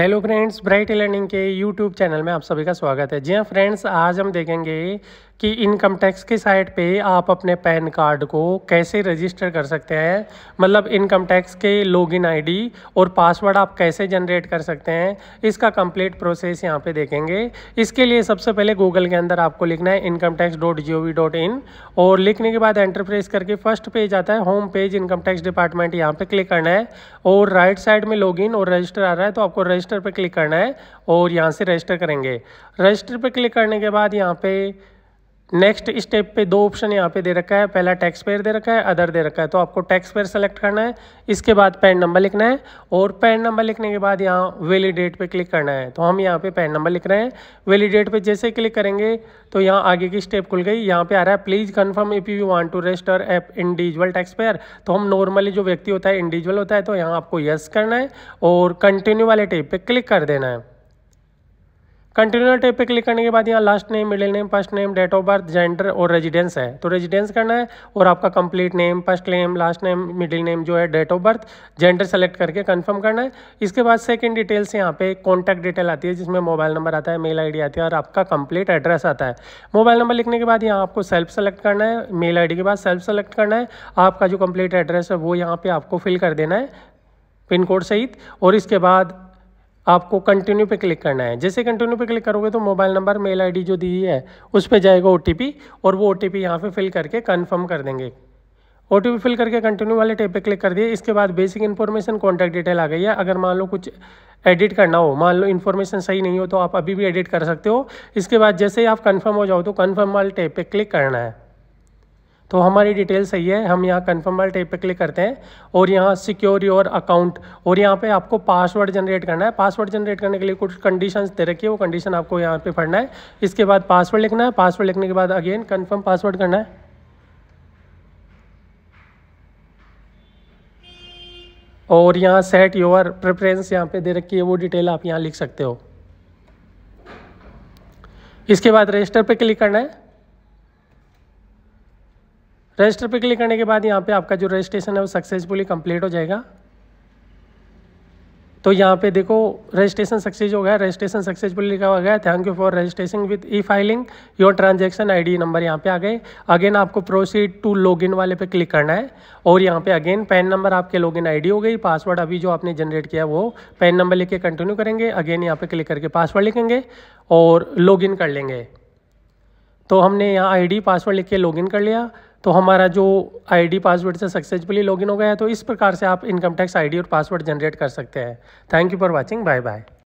hello friends bright learning के YouTube channel में आप सभी का स्वागत है जी हाँ फ्रेंड्स आज हम देखेंगे कि इनकम टैक्स की साइट पे आप अपने पैन कार्ड को कैसे रजिस्टर कर सकते हैं मतलब इनकम टैक्स के लॉगिन आईडी और पासवर्ड आप कैसे जनरेट कर सकते हैं इसका कंप्लीट प्रोसेस यहाँ पे देखेंगे इसके लिए सबसे पहले गूगल के अंदर आपको लिखना है income tax dot G O V dot in और लिखने के बाद एंटरप्रेस करके फर्स्ट पेज आता है home page income tax department यहाँ पर क्लिक करना है और राइट साइड में लॉगिन और रजिस्टर आ रहा है तो आपको रजिस्टर पर क्लिक करना है और यहाँ से रजिस्टर करेंगे रजिस्टर पर क्लिक करने के बाद यहाँ पर नेक्स्ट स्टेप पे दो ऑप्शन यहाँ पे दे रखा है पहला टैक्स पेयर दे रखा है अदर दे रखा है तो आपको टैक्स पेयर सेलेक्ट करना है इसके बाद पैन नंबर लिखना है और पैन नंबर लिखने के बाद यहाँ वैलिडेट पे क्लिक करना है तो हम यहाँ पे पैन नंबर लिख रहे हैं वैलिडेट पे जैसे क्लिक करेंगे तो यहाँ आगे की स्टेप खुल गई यहाँ पे आ रहा है please confirm if you want to register as individual tax payer तो हम नॉर्मली जो व्यक्ति होता है इंडिविजुअल होता है तो यहाँ आपको यस करना है और कंटिन्यू वाले टेप पर क्लिक कर देना है कंटिन्यू टैब पे क्लिक करने के बाद यहाँ last name middle name first name date of birth gender और रेजिडेंस है तो रेजिडेंस करना है और आपका complete name first name last name middle name जो है date of birth gender select करके कंफर्म करना है इसके बाद सेकेंड डिटेल्स यहाँ पे कॉन्टैक्ट डिटेल आती है जिसमें मोबाइल नंबर आता है मेल आई आती है और आपका कंप्लीट एड्रेस आता है मोबाइल नंबर लिखने के बाद यहाँ आपको सेल्फ सेलेक्ट करना है मेल आई के बाद सेल्फ सेलेक्ट करना है आपका जो कंप्लीट एड्रेस है वो यहाँ पर आपको फिल कर देना है पिन कोड सहित और इसके बाद आपको कंटिन्यू पे क्लिक करना है जैसे कंटिन्यू पे क्लिक करोगे तो मोबाइल नंबर मेल आईडी जो दी है उस पर जाएगा ओ और वो ओ टी यहाँ पर फिल करके कन्फर्म कर देंगे ओ फिल करके कंटिन्यू वाले टेप पे क्लिक कर दिए इसके बाद बेसिक इन्फॉर्मेशन कॉन्टैक्ट डिटेल आ गई है अगर मान लो कुछ एडिट करना हो मान लो इन्फॉर्मेशन सही नहीं हो तो आप अभी भी एडिट कर सकते हो इसके बाद जैसे ही आप कन्फर्म हो जाओ तो कन्फर्म वाले टेप पर क्लिक करना है तो हमारी डिटेल सही है हम यहाँ कन्फर्म वाले टेप पर क्लिक करते हैं और यहाँ सिक्योर योर अकाउंट और यहाँ पे आपको पासवर्ड जनरेट करना है पासवर्ड जनरेट करने के लिए कुछ कंडीशंस दे रखी है वो कंडीशन आपको यहाँ पे पढ़ना है इसके बाद पासवर्ड लिखना है पासवर्ड लिखने के बाद अगेन कन्फर्म पासवर्ड करना है और यहाँ सेट योर प्रेफरेंस यहाँ पे दे रखी है वो डिटेल आप यहाँ लिख सकते हो इसके बाद रजिस्टर पे क्लिक करना है रजिस्टर पे क्लिक करने के बाद यहाँ पे आपका जो रजिस्ट्रेशन है वो सक्सेसफुली कंप्लीट हो जाएगा तो यहाँ पे देखो रजिस्ट्रेशन सक्सेस हो गया रजिस्ट्रेशन सक्सेसफुल लिखा हुआ गया thank you for registration with e filing your transaction ID number यहाँ पे आ गए अगेन आपको प्रोसीड टू लॉगिन वाले पे क्लिक करना है और यहाँ पे अगेन पैन नंबर आपके लॉगिन आईडी हो गई पासवर्ड अभी जो आपने जनरेट किया वो पैन नंबर लिख के कंटिन्यू करेंगे अगेन यहाँ पे क्लिक करके पासवर्ड लिखेंगे और लॉग कर लेंगे तो हमने यहाँ आई पासवर्ड लिख के लॉग कर लिया तो हमारा जो आईडी पासवर्ड से सक्सेसफुली लॉगिन हो गया है तो इस प्रकार से आप इनकम टैक्स आईडी और पासवर्ड जनरेट कर सकते हैं thank you for watching bye bye